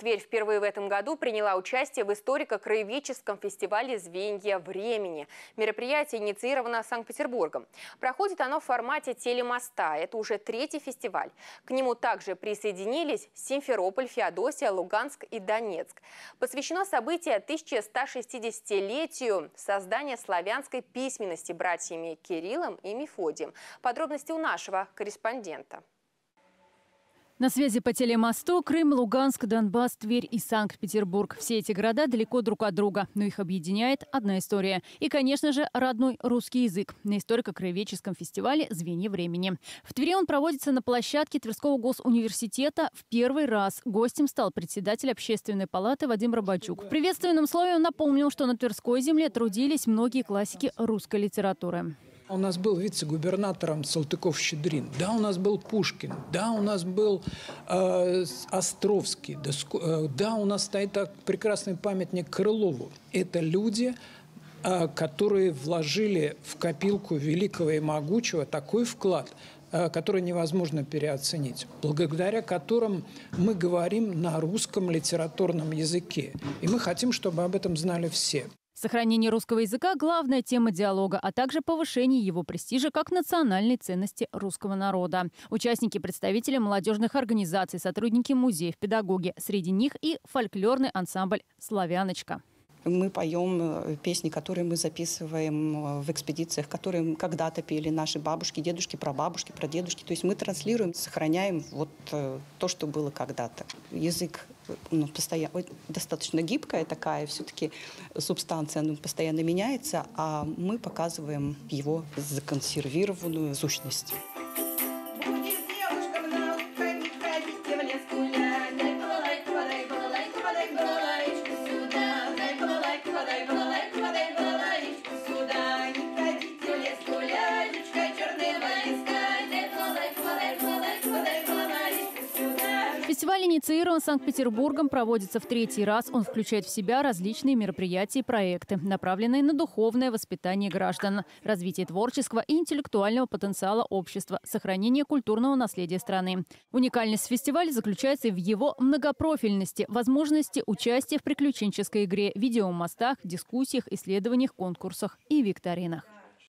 Тверь впервые в этом году приняла участие в историко-краеведческом фестивале «Звенья времени». Мероприятие инициировано Санкт-Петербургом. Проходит оно в формате телемоста. Это уже третий фестиваль. К нему также присоединились Симферополь, Феодосия, Луганск и Донецк. Посвящено событие 1160-летию создания славянской письменности братьями Кириллом и Мефодием. Подробности у нашего корреспондента. На связи по телемосту Крым, Луганск, Донбасс, Тверь и Санкт-Петербург. Все эти города далеко друг от друга, но их объединяет одна история. И, конечно же, родной русский язык на историко-краеведческом фестивале звенье времени». В Твери он проводится на площадке Тверского госуниверситета в первый раз. Гостем стал председатель общественной палаты Вадим Рабачук. В приветственном слове он напомнил, что на Тверской земле трудились многие классики русской литературы. У нас был вице-губернатором Салтыков-Щедрин, да, у нас был Пушкин, да, у нас был э, Островский, э, да, у нас стоит прекрасный памятник Крылову. Это люди, э, которые вложили в копилку великого и могучего такой вклад, э, который невозможно переоценить, благодаря которым мы говорим на русском литературном языке. И мы хотим, чтобы об этом знали все. Сохранение русского языка – главная тема диалога, а также повышение его престижа как национальной ценности русского народа. Участники – представители молодежных организаций, сотрудники музеев, педагоги. Среди них и фольклорный ансамбль «Славяночка». Мы поем э, песни, которые мы записываем э, в экспедициях, которые когда-то пели наши бабушки, дедушки, прабабушки, прадедушки. То есть мы транслируем, сохраняем вот э, то, что было когда-то. Язык ну, постоянно, достаточно гибкая такая, все-таки субстанция ну, постоянно меняется, а мы показываем его законсервированную сущность. Фестиваль инициирован Санкт-Петербургом, проводится в третий раз. Он включает в себя различные мероприятия и проекты, направленные на духовное воспитание граждан, развитие творческого и интеллектуального потенциала общества, сохранение культурного наследия страны. Уникальность фестиваля заключается в его многопрофильности, возможности участия в приключенческой игре, видеомостах, дискуссиях, исследованиях, конкурсах и викторинах.